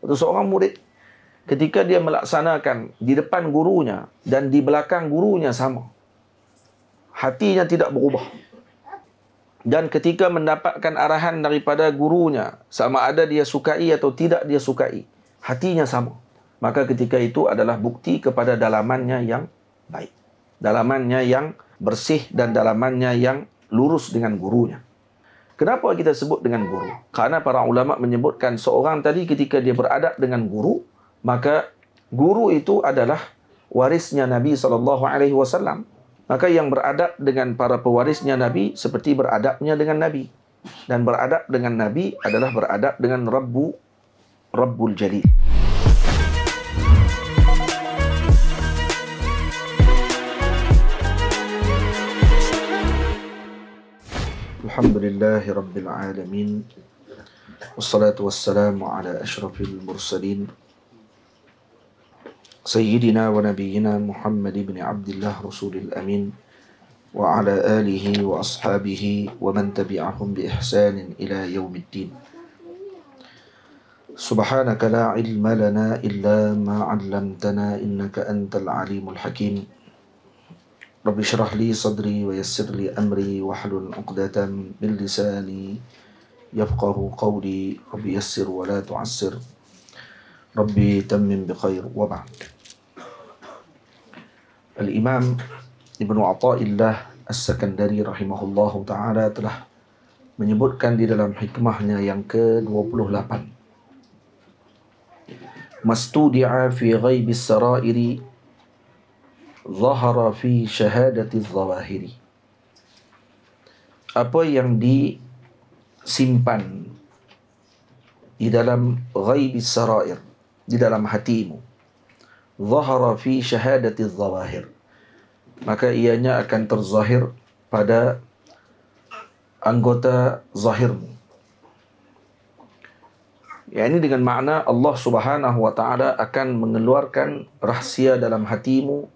atau seorang murid ketika dia melaksanakan di depan gurunya dan di belakang gurunya sama hatinya tidak berubah dan ketika mendapatkan arahan daripada gurunya sama ada dia sukai atau tidak dia sukai hatinya sama maka ketika itu adalah bukti kepada dalamannya yang baik dalamannya yang bersih dan dalamannya yang lurus dengan gurunya Kenapa kita sebut dengan guru? Karena para ulama menyebutkan seorang tadi ketika dia beradab dengan guru, maka guru itu adalah warisnya Nabi sallallahu alaihi wasallam. Maka yang beradab dengan para pewarisnya Nabi seperti beradabnya dengan Nabi. Dan beradab dengan Nabi adalah beradab dengan Rabbu Rabbul Jalil. الحمد لله رب العالمين والصلاة والسلام على أشرف المرسلين سيدنا ونبينا محمد بن عبد الله رسول الأمين وعلى آله وأصحابه ومن تبعهم بإحسان إلى يوم الدين سبحانك لا علم لنا إلا ما علمتنا إنك أنت العليم الحكيم رب اشرح لي صدري ويسر لي أمري واحلل عقدة من لساني يفقه قولي رب يسر ولا تعسر ربي تمم بخير وبعد الإمام ابن عطاء الله السكندري رحمه الله تعالى telah menyebutkan di dalam hikmahnya yang ke-28 مستودع في غيب السرائر zahara fi shahadati zawahiri apa yang disimpan di dalam ghaibis sarair di dalam hatimu zahara fi shahadati zawahir maka ianya akan terzahir pada anggota zahirmu Ya ini dengan makna Allah Subhanahu wa taala akan mengeluarkan rahsia dalam hatimu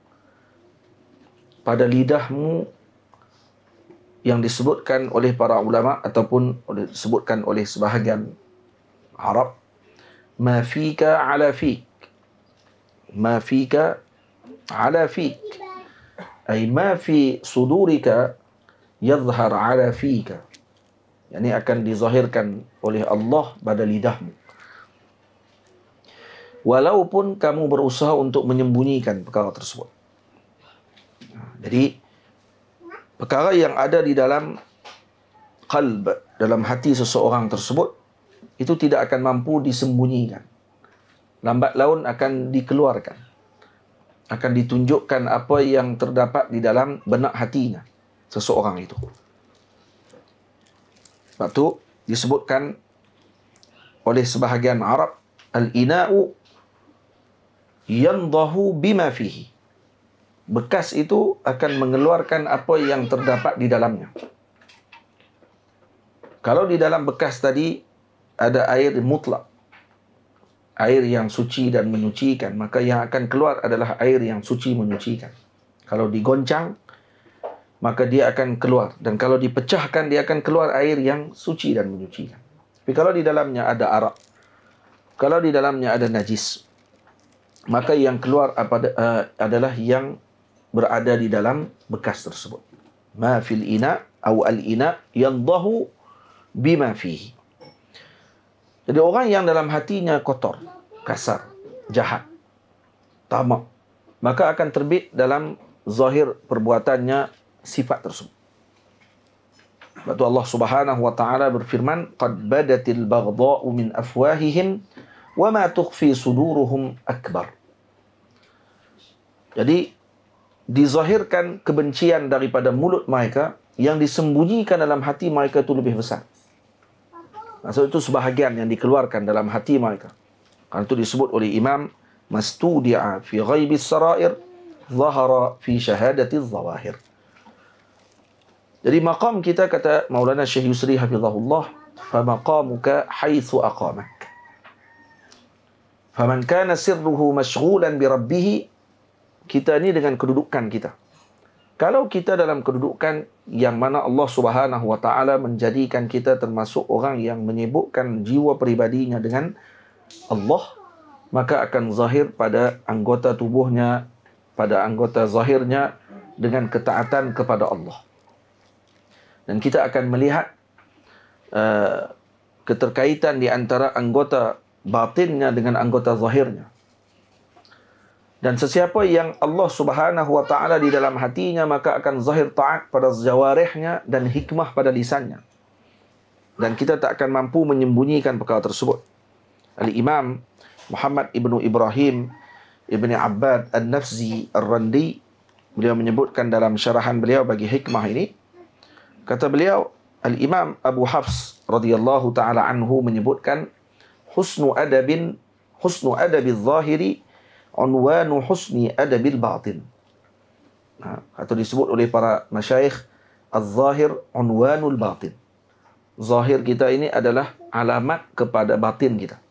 pada lidahmu yang disebutkan oleh para ulama ataupun oleh, disebutkan oleh sebahagian Arab ma fika ala fik ma fika ala fik ai ma fi sudurika yadhhar ala fika yakni akan dizahirkan oleh Allah pada lidahmu walaupun kamu berusaha untuk menyembunyikan perkara tersebut Ha, jadi perkara yang ada di dalam qalb dalam hati seseorang tersebut itu tidak akan mampu disembunyikan. Lambat laun akan dikeluarkan. Akan ditunjukkan apa yang terdapat di dalam benak hatinya seseorang itu. Sebab itu disebutkan oleh sebahagian Arab al-ina'u yandahu bima fihi bekas itu akan mengeluarkan apa yang terdapat di dalamnya. Kalau di dalam bekas tadi ada air mutlak, air yang suci dan menyucikan, maka yang akan keluar adalah air yang suci menyucikan. Kalau digoncang, maka dia akan keluar. Dan kalau dipecahkan, dia akan keluar air yang suci dan menyucikan. Tapi kalau di dalamnya ada arak, kalau di dalamnya ada najis, maka yang keluar eh, adalah yang berada di dalam bekas tersebut. Ma fil ina atau al ina yandahu bima fihi. Jadi orang yang dalam hatinya kotor, kasar, jahat, tamak, maka akan terbit dalam zahir perbuatannya sifat tersebut. Sebab Allah Subhanahu wa taala berfirman, "Qad badatil baghdha'u min afwahihim wa ma tukhfi suduruhum akbar." Jadi dizahirkan kebencian daripada mulut mereka yang disembunyikan dalam hati mereka itu lebih besar. Maksud itu sebahagian yang dikeluarkan dalam hati mereka. Karena itu disebut oleh Imam Mastudia fi ghaibis sarair zahara fi syahadati zawahir. Jadi maqam kita kata Maulana Syekh Yusri Hafizahullah فَمَقَامُكَ حَيْثُ أَقَامَكَ فَمَنْ كَانَ سِرُّهُ مَشْغُولًا بِرَبِّهِ kita ni dengan kedudukan kita. Kalau kita dalam kedudukan yang mana Allah Subhanahu Wa Taala menjadikan kita termasuk orang yang menyibukkan jiwa peribadinya dengan Allah, maka akan zahir pada anggota tubuhnya, pada anggota zahirnya dengan ketaatan kepada Allah. Dan kita akan melihat uh, keterkaitan di antara anggota batinnya dengan anggota zahirnya. Dan sesiapa yang Allah subhanahu wa ta'ala di dalam hatinya maka akan zahir ta'at pada jawarihnya dan hikmah pada lisannya. Dan kita tak akan mampu menyembunyikan perkara tersebut. Al-Imam Muhammad ibnu Ibrahim Ibn Abbad Al-Nafzi Al-Randi beliau menyebutkan dalam syarahan beliau bagi hikmah ini kata beliau Al-Imam Abu Hafs radhiyallahu ta'ala anhu menyebutkan husnu adabin husnu adabi zahiri unwanu husni adabil batin. Ha, atau disebut oleh para masyayikh az-zahir unwanul batin. Zahir kita ini adalah alamat kepada batin kita.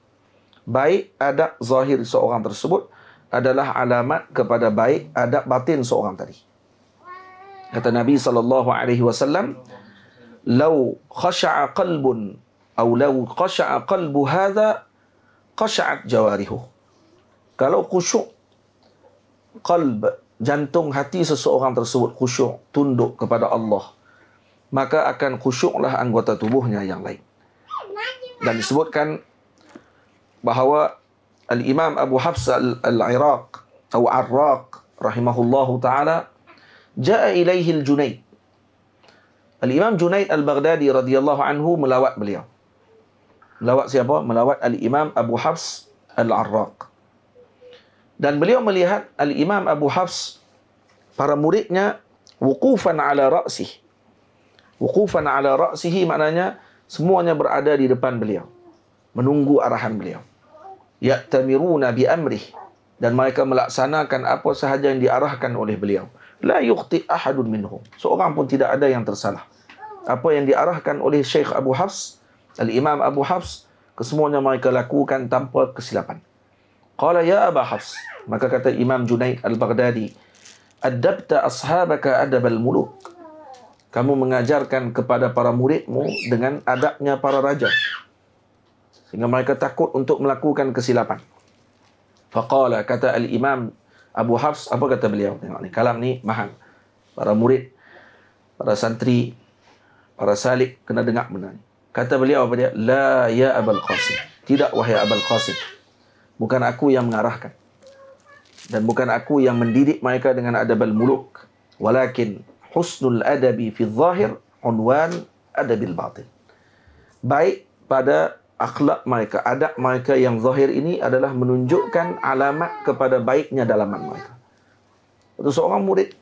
Baik adab zahir seorang tersebut adalah alamat kepada baik adab batin seorang tadi. Kata Nabi sallallahu alaihi wasallam, "Lau khasha'a qalbun aw lau khasha'a qalbu hadha qasha'at jawarihuhu." Kalau khusyuk qalb jantung hati seseorang tersebut khusyuk tunduk kepada Allah maka akan khusyuklah anggota tubuhnya yang lain. Dan disebutkan bahawa Al-Imam Abu Hafs Al-Iraq atau Arraq rahimahullahu taala jaa ilaihi al-Junayd. Al-Imam Junayd Al-Baghdadi radhiyallahu anhu melawat beliau. Melawat siapa? Melawat Al-Imam Abu Hafs Al-Arraq dan beliau melihat al-Imam Abu Hafs para muridnya wukufan ala ra'sih wukufan ala ra'sihi maknanya semuanya berada di depan beliau menunggu arahan beliau ya'tamiruna bi amrih dan mereka melaksanakan apa sahaja yang diarahkan oleh beliau la yukhti ahadun minhum seorang pun tidak ada yang tersalah apa yang diarahkan oleh Syekh Abu Hafs al-Imam Abu Hafs kesemuanya mereka lakukan tanpa kesilapan Qala ya Aba Hafs. Maka kata Imam Junaid Al-Baghdadi, adabta ashabaka al muluk. Kamu mengajarkan kepada para muridmu dengan adabnya para raja. Sehingga mereka takut untuk melakukan kesilapan. Faqala kata Al-Imam Abu Hafs, apa kata beliau? Tengok ni, kalam ni mahal. Para murid, para santri, para salik kena dengar benar Kata beliau apa dia? La ya Abul Qasim. Tidak wahai Abul Qasim bukan aku yang mengarahkan dan bukan aku yang mendidik mereka dengan adab al-muluk walakin husnul adabi fi zahir unwan adabil batin baik pada akhlak mereka adab mereka yang zahir ini adalah menunjukkan alamat kepada baiknya dalaman mereka itu seorang murid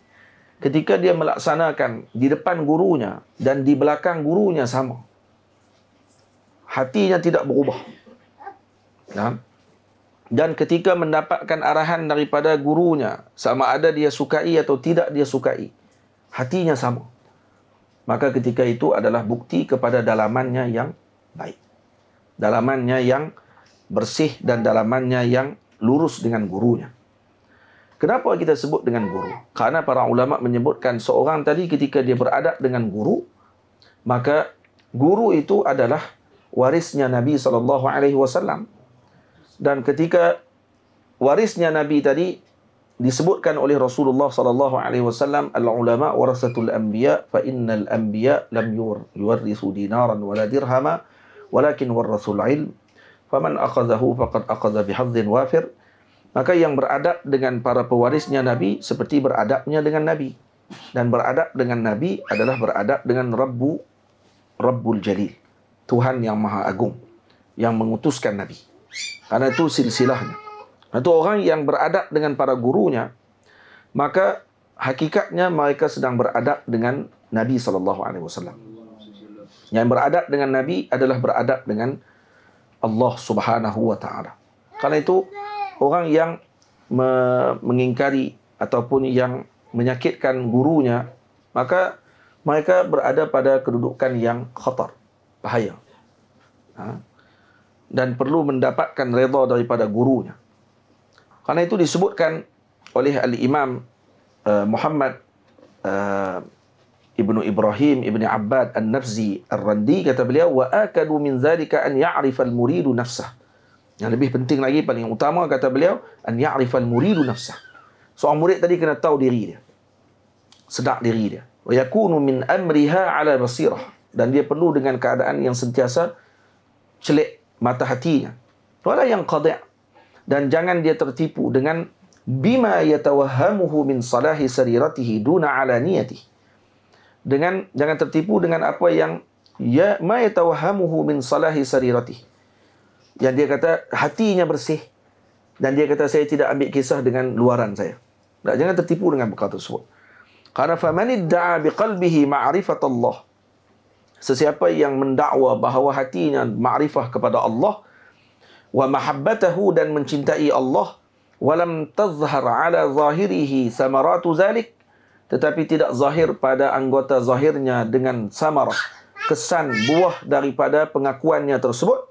ketika dia melaksanakan di depan gurunya dan di belakang gurunya sama hatinya tidak berubah nah dan ketika mendapatkan arahan daripada gurunya sama ada dia sukai atau tidak dia sukai hatinya sama maka ketika itu adalah bukti kepada dalamannya yang baik dalamannya yang bersih dan dalamannya yang lurus dengan gurunya kenapa kita sebut dengan guru karena para ulama menyebutkan seorang tadi ketika dia beradab dengan guru maka guru itu adalah warisnya Nabi saw dan ketika warisnya Nabi tadi disebutkan oleh Rasulullah sallallahu alaihi wasallam al ulama warasatul anbiya fa innal anbiya lam yur yurithu dinaran wala dirhama walakin warasul ilm faman akhadhahu faqad akhadha bihadzin wafir maka yang beradab dengan para pewarisnya nabi seperti beradabnya dengan nabi dan beradab dengan nabi adalah beradab dengan rabbu rabbul jalil Tuhan yang maha agung yang mengutuskan nabi Karena itu silsilahnya. Itu orang yang beradab dengan para gurunya, maka hakikatnya mereka sedang beradab dengan Nabi sallallahu alaihi wasallam. Yang beradab dengan Nabi adalah beradab dengan Allah Subhanahu wa taala. Karena itu orang yang me- mengingkari ataupun yang menyakitkan gurunya, maka mereka berada pada kedudukan yang khatar, bahaya. Ha? dan perlu mendapatkan redha daripada gurunya. Karena itu disebutkan oleh Al-Imam uh, Muhammad uh, Ibnu Ibrahim Ibnu Abbad An-Nafzi Ar-Randi kata beliau wa akadu min zalika an ya'rifa al-muridu nafsah. Yang lebih penting lagi paling utama kata beliau an ya'rifa al-muridu nafsah. Seorang murid tadi kena tahu diri dia. Sedak diri dia. Wa yakunu min amriha ala basirah dan dia perlu dengan keadaan yang sentiasa celik mata hatinya. Wala yang qadi' dan jangan dia tertipu dengan bima yatawahhamuhu min salahi sariratihi duna alaniyati. Dengan jangan tertipu dengan apa yang ya ma yatawahhamuhu min salahi sariratihi. Yang dia kata hatinya bersih dan dia kata saya tidak ambil kisah dengan luaran saya. Tak, jangan tertipu dengan perkara tersebut. Karena faman idda'a biqalbihi ma'rifat Allah sesiapa yang mendakwa bahawa hatinya makrifah kepada Allah wa mahabbatahu dan mencintai Allah walam tazhar ala zahirihi samaratu zalik tetapi tidak zahir pada anggota zahirnya dengan samar kesan buah daripada pengakuannya tersebut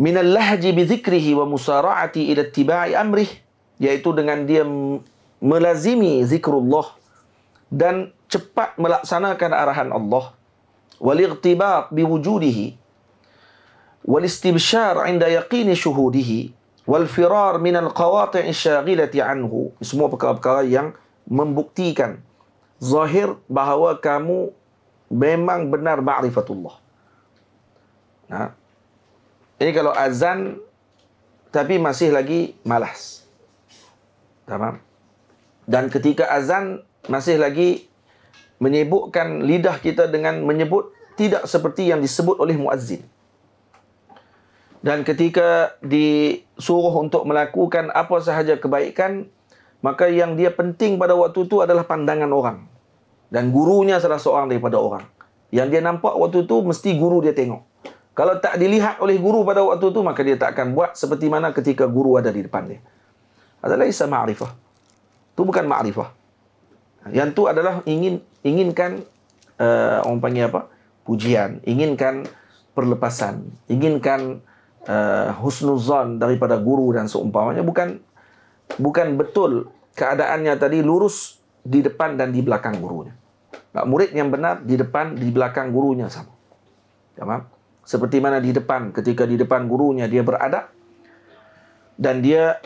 min al-lahji bi dhikrihi wa musara'ati ila ittiba'i amrih yaitu dengan dia melazimi zikrullah dan cepat melaksanakan arahan Allah wal iqtibat bi wujudihi wal istibshar inda yaqin shuhudihi wal firar min al qawati' ashaghilati anhu semua perkara-perkara yang membuktikan zahir bahawa kamu memang benar ma'rifatullah nah ini kalau azan tapi masih lagi malas tamam dan ketika azan masih lagi menyebutkan lidah kita dengan menyebut tidak seperti yang disebut oleh muazzin. Dan ketika disuruh untuk melakukan apa sahaja kebaikan, maka yang dia penting pada waktu itu adalah pandangan orang. Dan gurunya salah seorang daripada orang. Yang dia nampak waktu itu mesti guru dia tengok. Kalau tak dilihat oleh guru pada waktu itu, maka dia tak akan buat seperti mana ketika guru ada di depan dia. Adalah isa ma'rifah. Itu bukan ma'rifah. Yang tu adalah ingin inginkan uh, orang panggil apa? pujian, inginkan perlepasan, inginkan uh, husnuzan daripada guru dan seumpamanya bukan bukan betul keadaannya tadi lurus di depan dan di belakang gurunya. Tak murid yang benar di depan di belakang gurunya sama. Sama? Ya, Seperti mana di depan ketika di depan gurunya dia beradab dan dia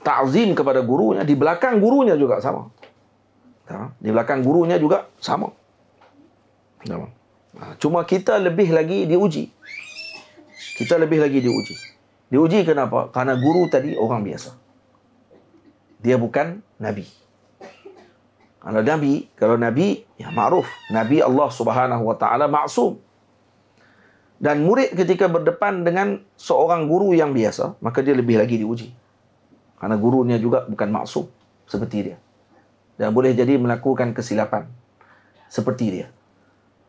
ta'zim kepada gurunya di belakang gurunya juga sama. Ya. Di belakang gurunya juga sama. Ha. Cuma kita lebih lagi diuji. Kita lebih lagi diuji. Diuji kenapa? Karena guru tadi orang biasa. Dia bukan Nabi. Kalau Nabi, kalau Nabi, ya ma'ruf. Nabi Allah subhanahu wa ta'ala ma'asum. Dan murid ketika berdepan dengan seorang guru yang biasa, maka dia lebih lagi diuji. Karena gurunya juga bukan maksum seperti dia dan boleh jadi melakukan kesilapan seperti dia.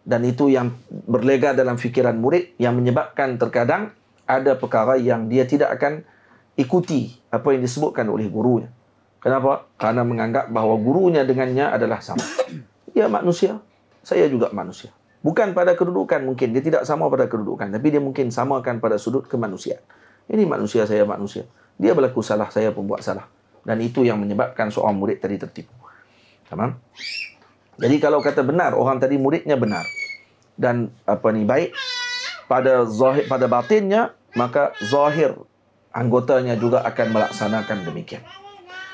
Dan itu yang berlega dalam fikiran murid yang menyebabkan terkadang ada perkara yang dia tidak akan ikuti apa yang disebutkan oleh gurunya. Kenapa? Karena menganggap bahawa gurunya dengannya adalah sama. Dia manusia, saya juga manusia. Bukan pada kedudukan mungkin, dia tidak sama pada kedudukan. Tapi dia mungkin samakan pada sudut kemanusiaan. Ini manusia, saya manusia. Dia berlaku salah, saya pun buat salah. Dan itu yang menyebabkan seorang murid tadi tertipu. Tamam? Jadi kalau kata benar orang tadi muridnya benar dan apa ni baik pada zahir pada batinnya maka zahir anggotanya juga akan melaksanakan demikian.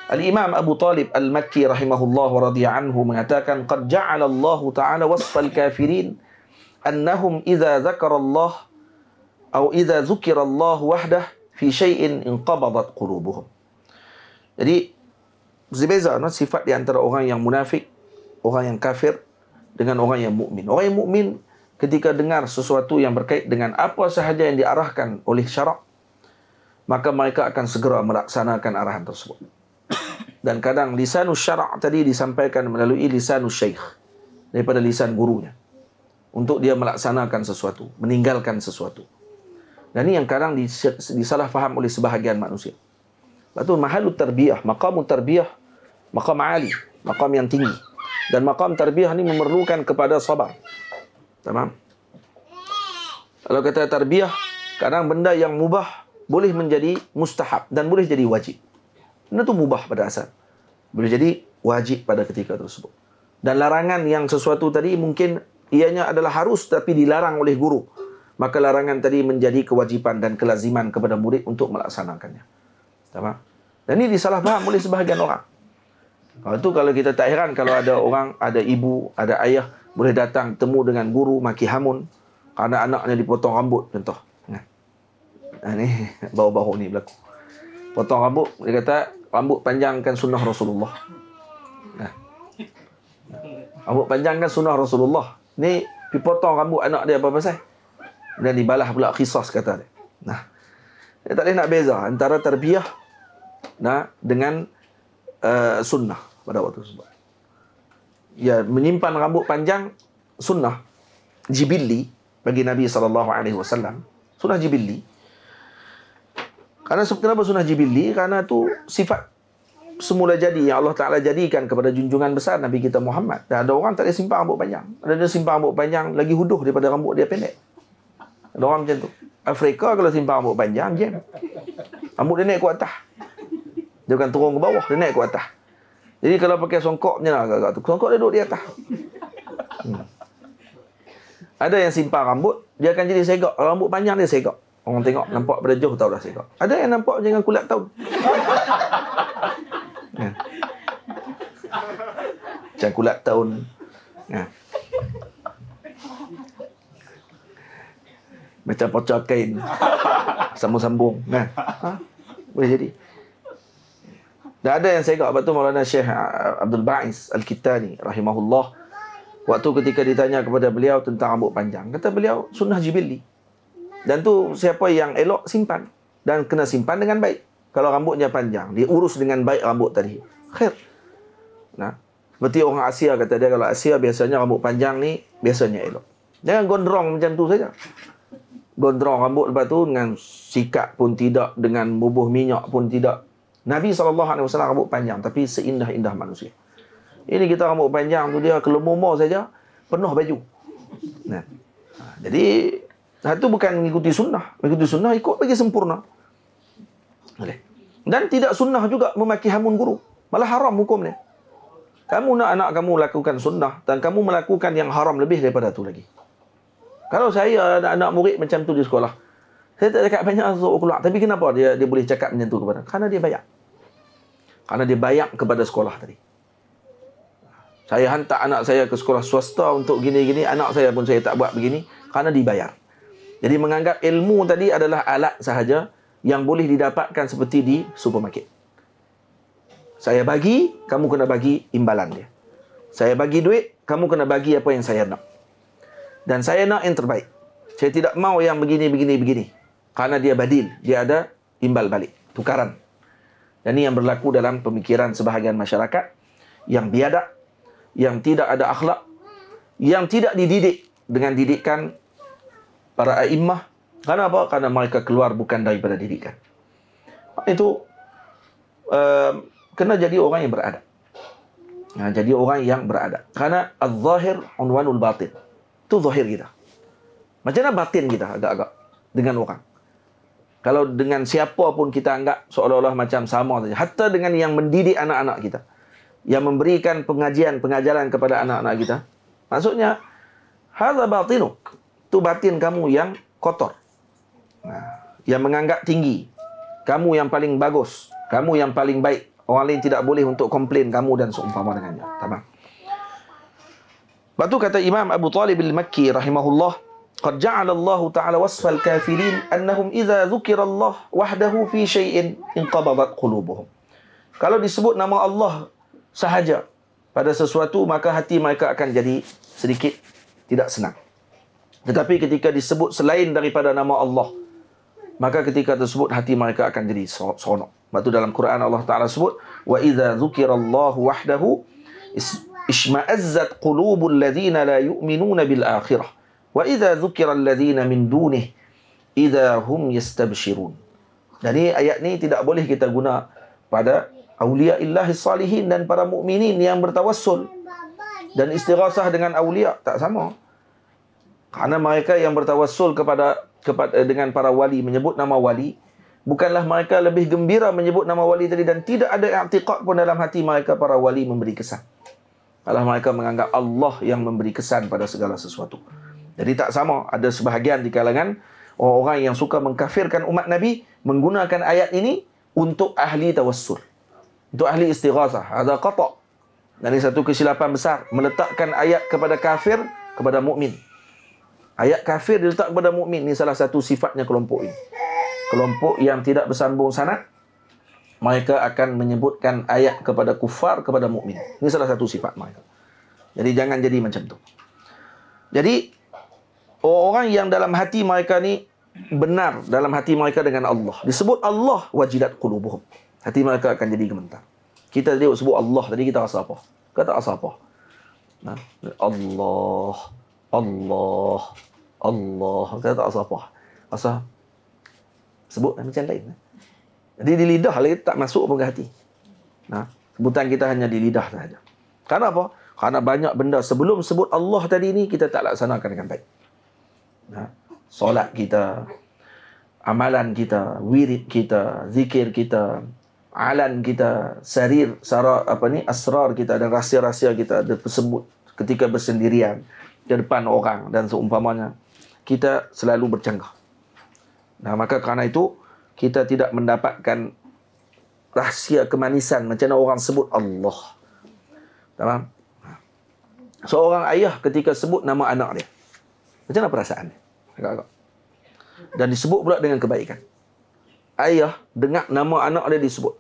Al Imam Abu Talib Al Makki rahimahullah wa radhiya anhu mengatakan qad ja'ala Allah taala al kafirin annahum idza dzakara Allah atau idza dzukira Allah wahdah fi syai'in inqabadat qulubuhum. Jadi berbeza no, sifat di antara orang yang munafik, orang yang kafir dengan orang yang mukmin. Orang yang mukmin ketika dengar sesuatu yang berkait dengan apa sahaja yang diarahkan oleh syarak, maka mereka akan segera melaksanakan arahan tersebut. Dan kadang lisan syarak tadi disampaikan melalui lisan syekh daripada lisan gurunya untuk dia melaksanakan sesuatu, meninggalkan sesuatu. Dan ini yang kadang disalahfaham oleh sebahagian manusia. Lepas tu mahalu tarbiyah, maqamu tarbiyah, maqam ali, maqam yang tinggi. Dan maqam tarbiyah ni memerlukan kepada sabar. Tamam? Kalau kata tarbiyah, kadang benda yang mubah boleh menjadi mustahab dan boleh jadi wajib. Benda tu mubah pada asal. Boleh jadi wajib pada ketika tersebut. Dan larangan yang sesuatu tadi mungkin ianya adalah harus tapi dilarang oleh guru. Maka larangan tadi menjadi kewajipan dan kelaziman kepada murid untuk melaksanakannya. Tama. Dan ini disalah disalahfaham oleh sebahagian orang. Kalau itu kalau kita tak heran kalau ada orang, ada ibu, ada ayah boleh datang temu dengan guru maki hamun kerana anaknya dipotong rambut contoh. Nah. Ini bau-bau ni berlaku. Potong rambut dia kata rambut panjangkan sunnah Rasulullah. Nah. Rambut panjangkan sunnah Rasulullah. Ni dipotong rambut anak dia apa pasal? Dan dibalas pula kisah kata dia. Nah. Dia tak boleh nak beza antara terbiah nah dengan uh, sunnah pada waktu tersebut. Ya menyimpan rambut panjang sunnah jibili bagi Nabi saw. Sunnah jibili. Karena kenapa sunnah jibili? Karena tu sifat semula jadi yang Allah Ta'ala jadikan kepada junjungan besar Nabi kita Muhammad. Dan ada orang tak ada simpan rambut panjang. Ada yang simpan rambut panjang lagi huduh daripada rambut dia pendek. Ada orang macam tu. Afrika kalau simpan rambut panjang, jam. Rambut dia naik ke atas. Dia akan turun ke bawah, dia naik ke atas. Jadi kalau pakai songkok macam lah mana agak-agak tu? Songkok dia duduk di atas. Hmm. Ada yang simpan rambut, dia akan jadi segak. Rambut panjang dia segak. Orang tengok, nampak pada jauh tahu dah segak. Ada yang nampak macam kulit tahu. Macam ya. kulat tahun. Ya. Macam pocah kain. Sambung-sambung. Ya. Ha? Boleh jadi. Dan ada yang saya ingat waktu Maulana Syekh ah, Abdul Ba'is Al-Kitani rahimahullah waktu ketika ditanya kepada beliau tentang rambut panjang kata beliau sunnah jibili. Dan tu siapa yang elok simpan dan kena simpan dengan baik. Kalau rambutnya panjang, diurus dengan baik rambut tadi. Khair. Nah, seperti orang Asia kata dia kalau Asia biasanya rambut panjang ni biasanya elok. Jangan gondrong macam tu saja. Gondrong rambut lepas tu dengan sikat pun tidak, dengan bubuh minyak pun tidak, Nabi SAW rambut panjang tapi seindah-indah manusia. Ini kita rambut panjang tu dia kelemumur saja, penuh baju. Nah. Ha, jadi, itu ha, bukan mengikuti sunnah. Mengikuti sunnah ikut bagi sempurna. Boleh. Dan tidak sunnah juga memaki hamun guru. Malah haram hukumnya. Kamu nak anak kamu lakukan sunnah dan kamu melakukan yang haram lebih daripada itu lagi. Kalau saya ada anak murid macam tu di sekolah, saya tak cakap banyak so keluar. Tapi kenapa dia dia boleh cakap macam tu kepada? Karena dia banyak. Kerana dia bayar kepada sekolah tadi. Saya hantar anak saya ke sekolah swasta untuk gini-gini, anak saya pun saya tak buat begini kerana dibayar. Jadi menganggap ilmu tadi adalah alat sahaja yang boleh didapatkan seperti di supermarket. Saya bagi, kamu kena bagi imbalan dia. Saya bagi duit, kamu kena bagi apa yang saya nak. Dan saya nak yang terbaik. Saya tidak mau yang begini, begini, begini. Kerana dia badil. Dia ada imbal balik. Tukaran. Dan ini yang berlaku dalam pemikiran sebahagian masyarakat yang biadab, yang tidak ada akhlak, yang tidak dididik dengan didikan para a'immah. apa? Karena mereka keluar bukan daripada didikan. Itu um, kena jadi orang yang beradab. Ya, jadi orang yang beradab. Karena az-zahir unwanul batin. Itu zahir kita. Macam mana batin kita agak-agak dengan orang? kalau dengan siapa pun kita anggap seolah-olah macam sama saja. Hatta dengan yang mendidik anak-anak kita. Yang memberikan pengajian, pengajaran kepada anak-anak kita. Maksudnya, hadha batinu. Itu batin kamu yang kotor. yang menganggap tinggi. Kamu yang paling bagus. Kamu yang paling baik. Orang lain tidak boleh untuk komplain kamu dan seumpama dengannya. Tamam. Batu kata Imam Abu Talib al-Makki rahimahullah قد جعل الله تعالى وصف الكافرين أنهم إذا ذكر الله وحده في شيء انقبضت قلوبهم kalau disebut nama Allah sahaja pada sesuatu maka hati mereka akan jadi sedikit tidak senang tetapi ketika disebut selain daripada nama Allah maka ketika tersebut hati mereka akan jadi seronok sebab tu dalam Quran Allah Taala sebut wa idza dzukirallahu wahdahu ishma'azzat qulubul ladzina la yu'minuna bil akhirah وإذا ذكر الذين من min إذا idza hum yastabshirun. Jadi ayat ni tidak boleh kita guna pada awliya illahi salihin dan para mukminin yang bertawassul dan istighasah dengan awliya tak sama. Karena mereka yang bertawassul kepada, kepada eh, dengan para wali menyebut nama wali bukanlah mereka lebih gembira menyebut nama wali tadi dan tidak ada i'tiqad pun dalam hati mereka para wali memberi kesan. Kalau mereka menganggap Allah yang memberi kesan pada segala sesuatu. Jadi tak sama ada sebahagian di kalangan orang-orang yang suka mengkafirkan umat Nabi menggunakan ayat ini untuk ahli tawassul. Untuk ahli istighazah. Ada qata. Dan ini satu kesilapan besar meletakkan ayat kepada kafir kepada mukmin. Ayat kafir diletak kepada mukmin ini salah satu sifatnya kelompok ini. Kelompok yang tidak bersambung sana, mereka akan menyebutkan ayat kepada kufar kepada mukmin. Ini salah satu sifat mereka. Jadi jangan jadi macam tu. Jadi orang-orang yang dalam hati mereka ni benar dalam hati mereka dengan Allah. Disebut Allah wajidat qulubuhum. Hati mereka akan jadi gemetar. Kita tadi sebut Allah tadi kita rasa apa? Kata rasa apa? Ha? Allah Allah Allah kata rasa apa? Rasa sebut nama macam lain. Eh? Jadi di lidah lagi tak masuk pun ke hati. Ha? Sebutan kita hanya di lidah sahaja. Kenapa? Kerana banyak benda sebelum sebut Allah tadi ni kita tak laksanakan dengan baik ha? solat kita amalan kita wirid kita zikir kita alan kita sarir sara apa ni asrar kita dan rahsia-rahsia kita ada tersebut ketika bersendirian di depan orang dan seumpamanya kita selalu bercanggah nah maka kerana itu kita tidak mendapatkan rahsia kemanisan macam mana orang sebut Allah. Tamam? Seorang ayah ketika sebut nama anak dia. Macam mana perasaan dia? Dan disebut pula dengan kebaikan. Ayah dengar nama anak dia disebut.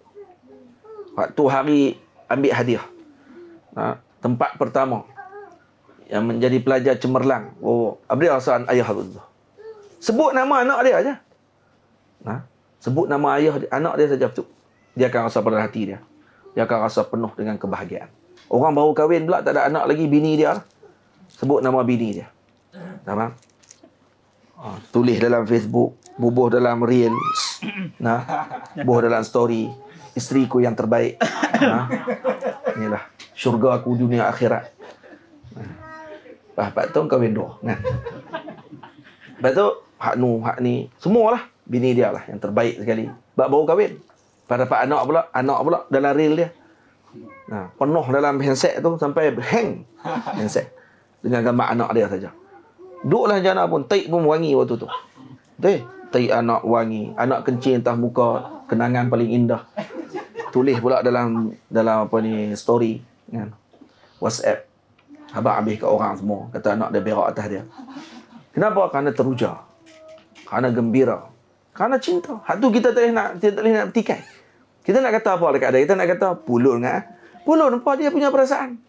Waktu hari ambil hadiah. Ha, tempat pertama yang menjadi pelajar cemerlang. Oh, Abdi Hasan ayah aku tu. Sebut nama anak dia saja. Ha? Sebut nama ayah anak dia saja Dia akan rasa pada hati dia. Dia akan rasa penuh dengan kebahagiaan. Orang baru kahwin pula tak ada anak lagi bini dia. Sebut nama bini dia nampak? Ah, tulis dalam Facebook, bubuh dalam reel, nah, bubuh dalam story, isteri ku yang terbaik. Nah, inilah syurga aku dunia akhirat. Nah, Pak Tong kawin doh, Nah. Lepas tu, hak nu, hak ni, semualah bini dia lah yang terbaik sekali. Bak baru kahwin. Pada Pak anak pula, anak pula dalam reel dia. Nah, penuh dalam handset tu sampai hang handset. Dengan gambar anak dia saja. Duduklah jana pun Taik pun wangi waktu tu Betul Taik anak wangi Anak kencing entah muka Kenangan paling indah Tulis pula dalam Dalam apa ni Story kan? Whatsapp Habis habis kat orang semua Kata anak dia berak atas dia Kenapa? Kerana teruja Kerana gembira Kerana cinta Hak tu kita tak boleh nak Kita tak boleh nak petikai Kita nak kata apa dekat dia Kita nak kata Pulun kan Pulun apa dia punya perasaan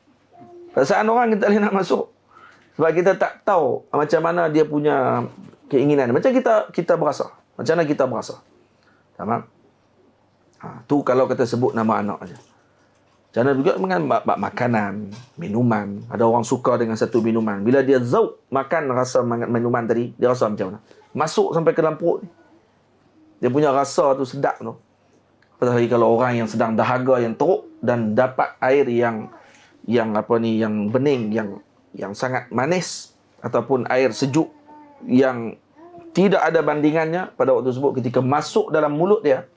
Perasaan orang kita tak boleh nak masuk sebab kita tak tahu macam mana dia punya keinginan. Macam kita kita berasa. Macam mana kita berasa. Tamam? Ha, tu kalau kita sebut nama anak saja. macam Jangan juga dengan makanan, minuman. Ada orang suka dengan satu minuman. Bila dia zauk makan rasa minuman tadi, dia rasa macam mana? Masuk sampai ke dalam perut. Dia punya rasa tu sedap tu. Apatah kalau orang yang sedang dahaga yang teruk dan dapat air yang yang apa ni yang bening yang yang sangat manis ataupun air sejuk yang tidak ada bandingannya pada waktu tersebut ketika masuk dalam mulut dia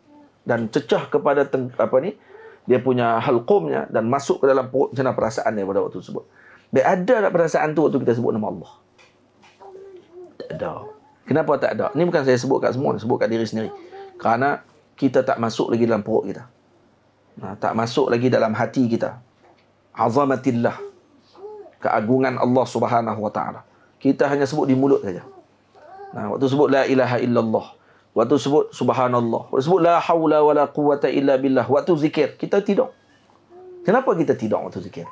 dan cecah kepada apa ni dia punya halqumnya dan masuk ke dalam perut macam perasaan dia pada waktu tersebut. Dia ada tak perasaan tu waktu kita sebut nama Allah? Tak ada. Kenapa tak ada? Ini bukan saya sebut kat semua, sebut kat diri sendiri. Kerana kita tak masuk lagi dalam perut kita. tak masuk lagi dalam hati kita. Azamatillah keagungan Allah Subhanahu wa taala. Kita hanya sebut di mulut saja. Nah, waktu sebut la ilaha illallah, waktu sebut subhanallah, waktu sebut la haula wala quwata illa billah, waktu zikir kita tidur. Kenapa kita tidur waktu zikir?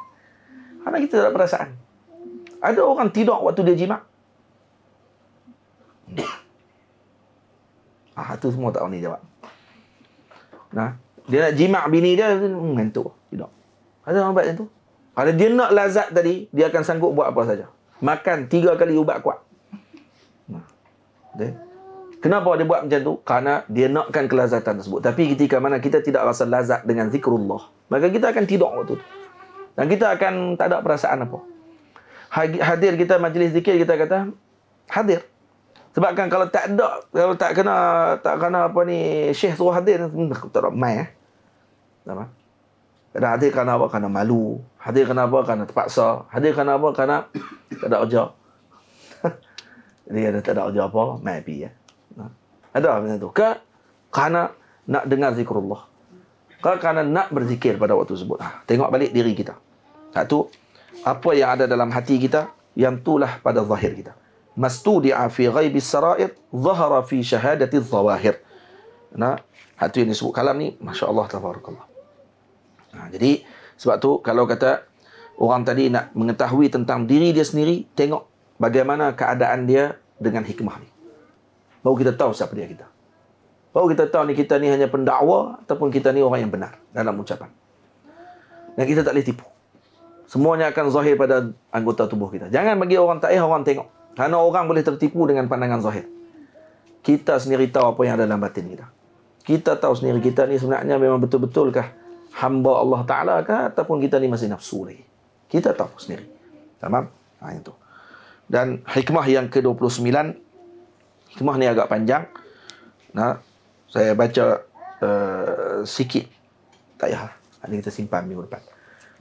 Karena kita tak perasaan. Ada orang tidur waktu dia jima? Hmm. Ah, itu semua tak ni jawab. Nah, dia nak jimat bini dia mengantuk, hmm, tidak. Ada orang buat macam tu? Kalau dia nak lazat tadi, dia akan sanggup buat apa saja. Makan tiga kali ubat kuat. Okay. Kenapa dia buat macam tu? Karena dia nakkan kelazatan tersebut. Tapi ketika mana kita tidak rasa lazat dengan zikrullah, maka kita akan tidur waktu tu. Dan kita akan tak ada perasaan apa. Hadir kita majlis zikir kita kata hadir. Sebab kan kalau tak ada, kalau tak kena tak kena apa ni, Syekh suruh hadir, tak ramai eh. Dan hadir kerana apa? Kerana malu. Hadir kerana apa? Kerana terpaksa. Hadir kerana apa? Kerana tak ada kerja. Jadi ada tak ada kerja apa? Maybe ya. Ha. Ada apa macam tu. Ke? Kerana nak dengar zikrullah. Ke? Kerana nak berzikir pada waktu tersebut. Ha. Tengok balik diri kita. Satu. Apa yang ada dalam hati kita? Yang itulah pada zahir kita. Mastudi'a fi ghaibi sara'ir zahara fi shahadati zawahir. Nah, hati ini sebut kalam ni, Masya Allah, Tafarukullah. Ha, jadi sebab tu kalau kata orang tadi nak mengetahui tentang diri dia sendiri, tengok bagaimana keadaan dia dengan hikmah ni. Baru kita tahu siapa dia kita. Baru kita tahu ni kita ni hanya pendakwa ataupun kita ni orang yang benar dalam ucapan. Dan kita tak boleh tipu. Semuanya akan zahir pada anggota tubuh kita. Jangan bagi orang tak eh orang tengok. Karena orang boleh tertipu dengan pandangan zahir. Kita sendiri tahu apa yang ada dalam batin kita. Kita tahu sendiri kita ni sebenarnya memang betul-betulkah hamba Allah Ta'ala ke ataupun kita ni masih nafsu lagi. Kita tahu sendiri. Tamam? Ha, itu. Dan hikmah yang ke-29, hikmah ni agak panjang. Nah, saya baca uh, sikit. Tak payah. Ini kita simpan minggu depan.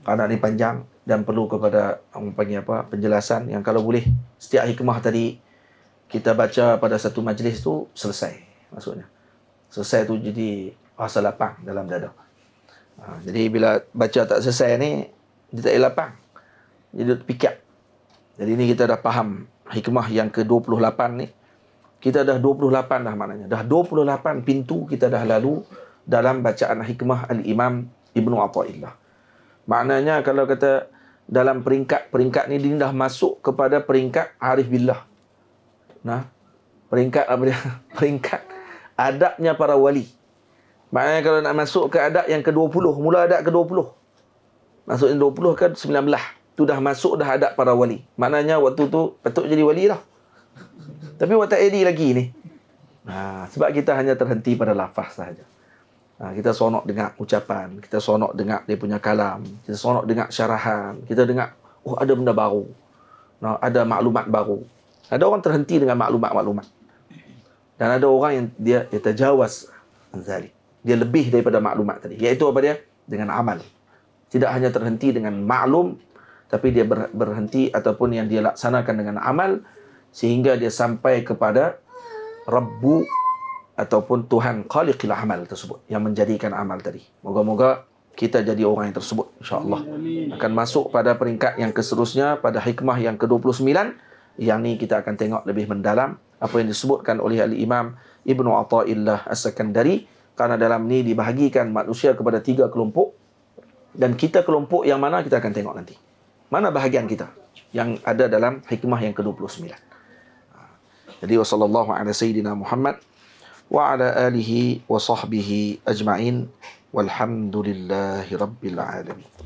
Karena ni panjang dan perlu kepada orang panggil apa penjelasan yang kalau boleh setiap hikmah tadi kita baca pada satu majlis tu selesai maksudnya. Selesai tu jadi rasa lapang dalam dada. Ha, jadi bila baca tak selesai ni, dia tak lapang. Jadi dia terpikir. Jadi ni kita dah faham hikmah yang ke-28 ni. Kita dah 28 dah maknanya. Dah 28 pintu kita dah lalu dalam bacaan hikmah Al-Imam Ibn Atta'illah. Maknanya kalau kata dalam peringkat-peringkat ni, dia dah masuk kepada peringkat Arif Billah. Nah, peringkat apa dia? peringkat adabnya para wali. Maknanya kalau nak masuk ke adab yang ke-20, mula adab ke-20. Masuk yang 20 ke 19. Itu dah masuk dah adab para wali. Maknanya waktu tu patut jadi wali lah. Tapi waktu tak edi lagi ni. Ha, sebab kita hanya terhenti pada lafaz sahaja. Ha, kita sonok dengar ucapan. Kita sonok dengar dia punya kalam. Kita sonok dengar syarahan. Kita dengar, oh ada benda baru. No, ada maklumat baru. Ada orang terhenti dengan maklumat-maklumat. Dan ada orang yang dia, dia terjawas. Zalik dia lebih daripada maklumat tadi iaitu apa dia dengan amal tidak hanya terhenti dengan maklum tapi dia berhenti ataupun yang dia laksanakan dengan amal sehingga dia sampai kepada rabbu ataupun tuhan khaliqil amal tersebut yang menjadikan amal tadi moga-moga kita jadi orang yang tersebut insyaallah akan masuk pada peringkat yang seterusnya pada hikmah yang ke-29 yang ni kita akan tengok lebih mendalam apa yang disebutkan oleh al-imam ibnu athaillah as-sakandari Karena dalam ni dibahagikan manusia kepada tiga kelompok dan kita kelompok yang mana kita akan tengok nanti mana bahagian kita yang ada dalam hikmah yang ke-29 jadi wasallallahu ala sayyidina Muhammad wa ala alihi wa sahbihi ajma'in walhamdulillahi alamin